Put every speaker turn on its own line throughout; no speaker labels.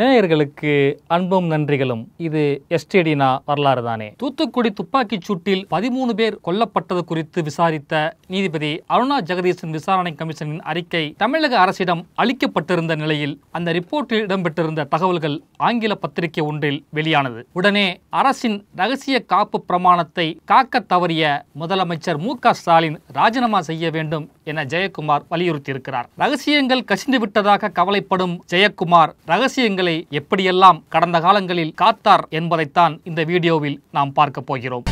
நேயர்களுக்கு அன்பும் நன்றிகளும் இது எஸ்டேடினா வரலாறு தானே தூத்துக்குடி துப்பாக்கிச் சூட்டில் பதிமூணு பேர் கொல்லப்பட்டது குறித்து விசாரித்த நீதிபதி அருணா ஜெகதீசன் விசாரணை கமிஷனின் அறிக்கை தமிழக அரசிடம் அளிக்கப்பட்டிருந்த நிலையில் அந்த ரிப்போர்ட்டில் இடம்பெற்றிருந்த தகவல்கள் ஆங்கில பத்திரிகை ஒன்றில் வெளியானது உடனே அரசின் ரகசிய காப்பு பிரமாணத்தை காக்க தவறிய முதலமைச்சர் மு ஸ்டாலின் ராஜினாமா செய்ய வேண்டும் என ஜெயக்குமார் வலியுறுத்தியிருக்கிறார் ரகசியங்கள் கசிந்து விட்டதாக கவலைப்படும் ஜெயக்குமார் ரகசியங்களை எப்படியெல்லாம் கடந்த காலங்களில் காத்தார் என்பதைத்தான் இந்த வீடியோவில் நாம் பார்க்க போகிறோம்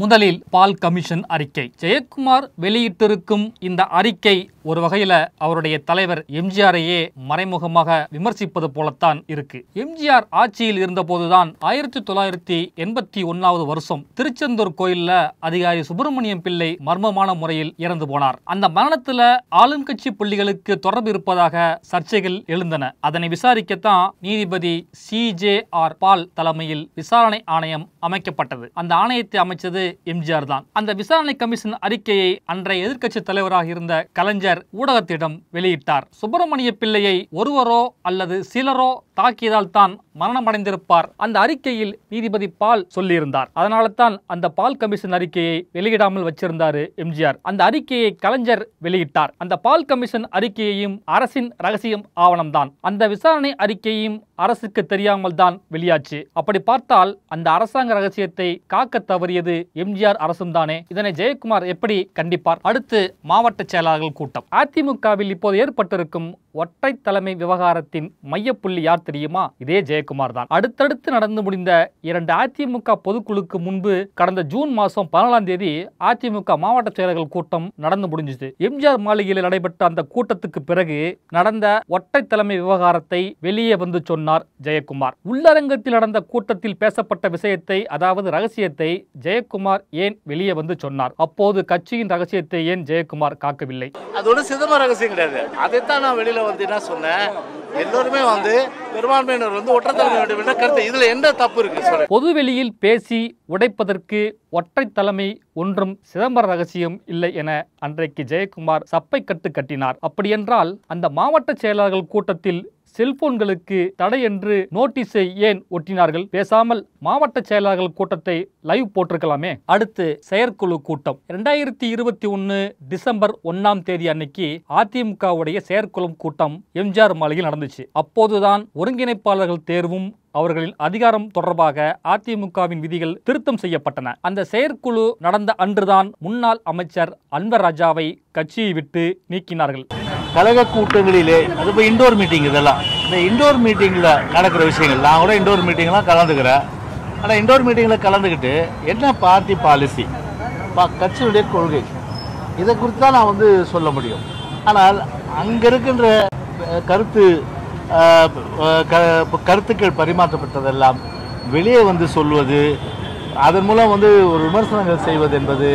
முதலில் பால் கமிஷன் அறிக்கை ஜெயக்குமார் வெளியிட்டிருக்கும் இந்த அறிக்கை ஒரு வகையில் அவருடைய தலைவர் எம்ஜிஆரையே மறைமுகமாக விமர்சிப்பது போலத்தான் இருக்கு எம்ஜிஆர் ஆட்சியில் இருந்தபோதுதான் ஆயிரத்தி தொள்ளாயிரத்தி எண்பத்தி ஒன்னாவது வருஷம் திருச்செந்தூர் கோயில்ல அதிகாரி சுப்பிரமணியம் பிள்ளை மர்மமான முறையில் இறந்து போனார் அந்த மரணத்துல ஆளுங்கட்சி புள்ளிகளுக்கு தொடர்பு இருப்பதாக சர்ச்சைகள் எழுந்தன அதனை விசாரிக்கத்தான் நீதிபதி சி ஜே ஆர் பால் தலைமையில் விசாரணை ஆணையம் அமைக்கப்பட்டது அந்த ஆணையத்தை அமைச்சது எம்ஜிஆர் தான் அந்த விசாரணை கமிஷன் அறிக்கையை அன்றைய எதிர்க்கட்சி தலைவராக இருந்த கலைஞர் ஊடகத்திடம் வெளியிட்டார் சுப்பிரமணிய பிள்ளையை ஒருவரோ அல்லது சிலரோ தாக்கியதால் தான் மரணமடைந்திருப்பார் அந்த அறிக்கையில் நீதிபதி பால் சொல்லியிருந்தார் அதனால தான் அந்த பால் கமிஷன் அறிக்கையை வெளியிடாமல் வச்சிருந்தாரு எம்ஜிஆர் அந்த அறிக்கையை கலைஞர் வெளியிட்டார் அந்த பால் கமிஷன் அறிக்கையையும் அரசின் ரகசியம் ஆவணம்தான் அந்த விசாரணை அறிக்கையும் அரசுக்கு தெரியாமல் தான் வெளியாச்சு அப்படி பார்த்தால் அந்த அரசாங்க ரகசியத்தை காக்க தவறியது எம்ஜிஆர் அரசும் தானே இதனை ஜெயக்குமார் எப்படி கண்டிப்பார் அடுத்து மாவட்ட செயலாளர்கள் கூட்டம் அதிமுகவில் இப்போது ஏற்பட்டிருக்கும் ஒற்றை தலைமை விவகாரத்தின் மையப்புள்ளி யார் தெரியுமா இதே ஜெயக்குமார் தான் அடுத்தடுத்து நடந்து முடிந்த இரண்டு அதிமுக பொதுக்குழுக்கு முன்பு கடந்த ஜூன் மாசம் பதினாலாம் தேதி அதிமுக மாவட்ட செயலர்கள் கூட்டம் நடந்து முடிஞ்சது எம்ஜிஆர் மாளிகையில் நடைபெற்ற அந்த கூட்டத்துக்கு பிறகு நடந்த ஒற்றை தலைமை விவகாரத்தை வெளியே வந்து சொன்னார் ஜெயக்குமார் உள்ளரங்கத்தில் நடந்த கூட்டத்தில் பேசப்பட்ட விஷயத்தை அதாவது ரகசியத்தை ஜெயக்குமார் ஏன் வெளியே வந்து சொன்னார் அப்போது கட்சியின் ரகசியத்தை ஏன் ஜெயக்குமார் காக்கவில்லை அதோட சிதம்பர ரகசியம் கிடையாது அதைத்தான் நான் வெளியில வந்து என்ன சொன்னேன் எல்லோருமே வந்து பெரும்பான்மையினர் வந்து ஒற்றத்தலைமை வேண்டும் என்ற கருத்து இதில் என்ன தப்பு இருக்கு பொதுவெளியில் பேசி உடைப்பதற்கு ஒற்றை தலைமை ஒன்றும் சிதம்பர ரகசியம் இல்லை என அன்றைக்கு ஜெயக்குமார் சப்பை கட்டு கட்டினார் அப்படியென்றால் அந்த மாவட்ட செயலாளர்கள் கூட்டத்தில் செல்போன்களுக்கு தடை என்று நோட்டீஸை ஏன் ஒட்டினார்கள் பேசாமல் மாவட்ட செயலாளர்கள் கூட்டத்தை லைவ் போட்டிருக்கலாமே அடுத்து செயற்குழு கூட்டம் இரண்டாயிரத்தி இருபத்தி ஒன்னு டிசம்பர் ஒன்னாம் தேதி அன்னைக்கு அதிமுகவுடைய செயற்குழு கூட்டம் எம்ஜிஆர் மாளிகையில் நடந்துச்சு அப்போதுதான் ஒருங்கிணைப்பாளர்கள் தேர்வும் அவர்களின் அதிகாரம் தொடர்பாக அதிமுகவின் விதிகள் திருத்தம் செய்யப்பட்டன அந்த செயற்குழு நடந்த அன்றுதான் முன்னாள் அமைச்சர் அன்வர் ராஜாவை கட்சியை விட்டு நீக்கினார்கள் கழக கூட்டங்களிலே அது இப்போ இண்டோர் மீட்டிங் இதெல்லாம் இந்த இண்டோர் மீட்டிங்கில் நடக்கிற விஷயங்கள் நான் கூட இண்டோர் மீட்டிங்லாம் கலந்துக்கிறேன் ஆனால் இண்டோர் மீட்டிங்கில் கலந்துக்கிட்டு என்ன பார்ட்டி பாலிசி பா கட்சியுடைய கொள்கை இதை குறித்து தான் நான் வந்து சொல்ல முடியும் ஆனால் அங்கே இருக்கின்ற கருத்து கருத்துக்கள் பரிமாற்றப்பட்டதெல்லாம் வெளியே வந்து சொல்வது அதன் மூலம் வந்து ஒரு விமர்சனங்கள் செய்வது என்பது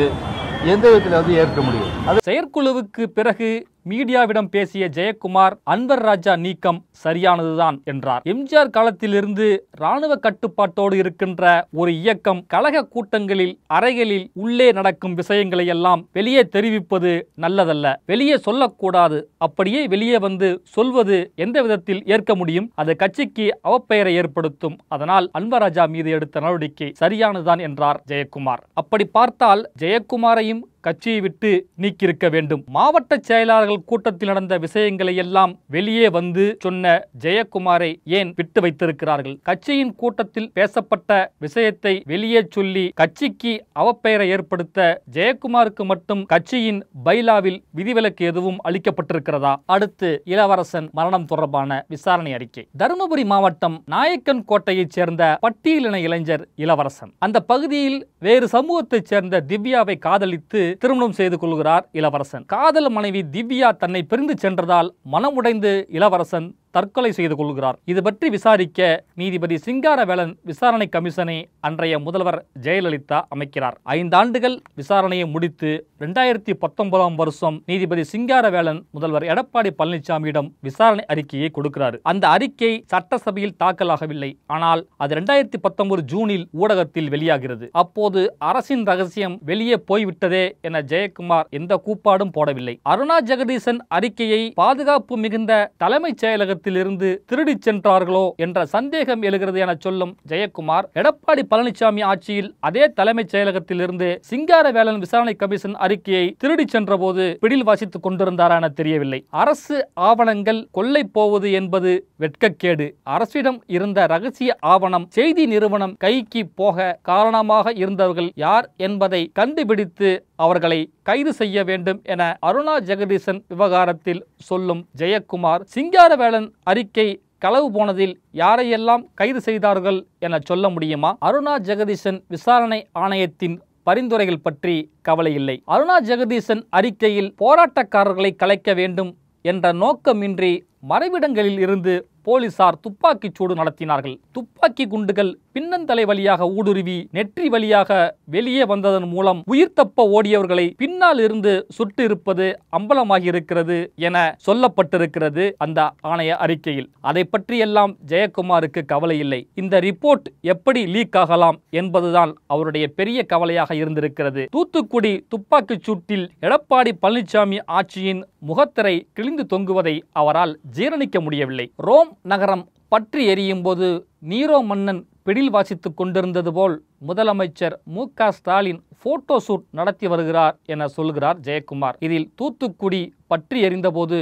எந்த விதத்தில் வந்து ஏற்க முடியும் அது செயற்குழுவுக்கு பிறகு மீடியாவிடம் பேசிய ஜெயக்குமார் அன்வர் ராஜா நீக்கம் சரியானதுதான் என்றார் எம்ஜிஆர் காலத்திலிருந்து ராணுவ கட்டுப்பாட்டோடு இருக்கின்ற ஒரு இயக்கம் கழக கூட்டங்களில் அறைகளில் உள்ளே நடக்கும் விஷயங்களை எல்லாம் வெளியே தெரிவிப்பது நல்லதல்ல வெளியே சொல்லக்கூடாது அப்படியே வெளியே வந்து சொல்வது எந்த விதத்தில் ஏற்க முடியும் அது கட்சிக்கு அவப்பெயரை ஏற்படுத்தும் அதனால் அன்வராஜா மீது எடுத்த நடவடிக்கை சரியானதுதான் என்றார் ஜெயக்குமார் அப்படி பார்த்தால் ஜெயக்குமாரையும் கட்சியை விட்டு நீக்கியிருக்க வேண்டும் மாவட்ட செயலாளர்கள் கூட்டத்தில் நடந்த விஷயங்களை எல்லாம் வெளியே வந்து சொன்ன ஜெயக்குமாரை ஏன் விட்டு வைத்திருக்கிறார்கள் கட்சியின் கூட்டத்தில் பேசப்பட்ட விஷயத்தை வெளியே சொல்லி கட்சிக்கு அவப்பெயரை ஏற்படுத்த ஜெயக்குமாருக்கு மட்டும் கட்சியின் பைலாவில் விதிவிலக்கு எதுவும் அளிக்கப்பட்டிருக்கிறதா அடுத்து இளவரசன் மரணம் தொடர்பான விசாரணை அறிக்கை தருமபுரி மாவட்டம் நாயக்கன் கோட்டையைச் சேர்ந்த பட்டியலின இளைஞர் இளவரசன் அந்த பகுதியில் வேறு சமூகத்தைச் சேர்ந்த திவ்யாவை காதலித்து திருமணம் செய்து கொள்கிறார் இளவரசன் காதல் மனைவி திவ்யா தன்னை பிரிந்து சென்றதால் மனமுடைந்து இளவரசன் தற்கொலை செய்து கொள்கிறார் இது பற்றி விசாரிக்க நீதிபதி சிங்காரவேலன் விசாரணை கமிஷனை அன்றைய முதல்வர் ஜெயலலிதா அமைக்கிறார் ஐந்தாண்டுகள் விசாரணையை முடித்து ரெண்டாயிரத்தி பத்தொன்பதாம் வருஷம் நீதிபதி சிங்காரவேலன் முதல்வர் எடப்பாடி பழனிசாமியிடம் விசாரணை அறிக்கையை கொடுக்கிறார் அந்த அறிக்கை சட்டசபையில் தாக்கலாகவில்லை ஆனால் அது இரண்டாயிரத்தி பத்தொன்பது ஜூனில் ஊடகத்தில் வெளியாகிறது அப்போது அரசின் ரகசியம் வெளியே போய்விட்டதே என ஜெயக்குமார் எந்த கூப்பாடும் போடவில்லை அருணா ஜெகதீசன் அறிக்கையை பாதுகாப்பு மிகுந்த தலைமைச் செயலகத்தில் இடத்திலிருந்து திருடி சென்றார்களோ என்ற சந்தேகம் எழுகிறது என சொல்லும் ஜெயக்குமார் எடப்பாடி பழனிசாமி ஆட்சியில் அதே தலைமைச் செயலகத்திலிருந்து சிங்காரவேலன் விசாரணை கமிஷன் அறிக்கையை திருடி சென்றபோது பிடில் வாசித்துக் கொண்டிருந்தாரா என தெரியவில்லை அரசு ஆவணங்கள் கொள்ளை போவது என்பது வெட்கக்கேடு அரசிடம் இருந்த ரகசிய ஆவணம் செய்தி நிறுவனம் கைக்கு போக காரணமாக இருந்தவர்கள் யார் என்பதை கண்டுபிடித்து அவர்களை கைது செய்ய வேண்டும் என அருணா ஜெகதீசன் விவகாரத்தில் சொல்லும் ஜெயக்குமார் சிங்காரவேலன் அறிக்கை களவு போனதில் யாரையெல்லாம் கைது செய்தார்கள் என சொல்ல முடியுமா அருணா ஜெகதீசன் விசாரணை ஆணையத்தின் பரிந்துரைகள் பற்றி கவலை இல்லை அருணா ஜெகதீசன் அறிக்கையில் போராட்டக்காரர்களை கலைக்க வேண்டும் என்ற நோக்கமின்றி மறைவிடங்களில் இருந்து போலீசார் துப்பாக்கிச் சூடு நடத்தினார்கள் துப்பாக்கி குண்டுகள் பின்னந்தலை வழியாக ஊடுருவி நெற்றி வழியாக வெளியே வந்ததன் மூலம் உயிர் தப்ப ஓடியவர்களை பின்னால் இருந்து சுட்டு இருப்பது அம்பலமாகியிருக்கிறது என சொல்லப்பட்டிருக்கிறது அந்த ஆணைய அறிக்கையில் அதை பற்றியெல்லாம் ஜெயக்குமாருக்கு கவலை இல்லை இந்த ரிப்போர்ட் எப்படி லீக் ஆகலாம் என்பதுதான் அவருடைய பெரிய கவலையாக இருந்திருக்கிறது தூத்துக்குடி துப்பாக்கிச் சூட்டில் எடப்பாடி பழனிசாமி ஆட்சியின் முகத்திரை கிழிந்து தொங்குவதை அவரால் ஜீரணிக்க முடியவில்லை ரோம் நகரம் பற்றி எரியும் போது நீரோ மன்னன் பிடில் வாசித்துக் கொண்டிருந்தது போல் முதலமைச்சர் மு க ஸ்டாலின் போட்டோ ஷூட் நடத்தி வருகிறார் என சொல்கிறார் ஜெயக்குமார் இதில் தூத்துக்குடி பற்றி எறிந்தபோது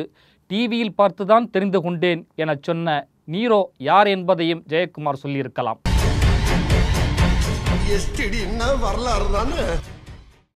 டிவியில் பார்த்துதான் தெரிந்து கொண்டேன் என சொன்ன நீரோ யார் என்பதையும் ஜெயக்குமார் சொல்லியிருக்கலாம் வரலாறு தானே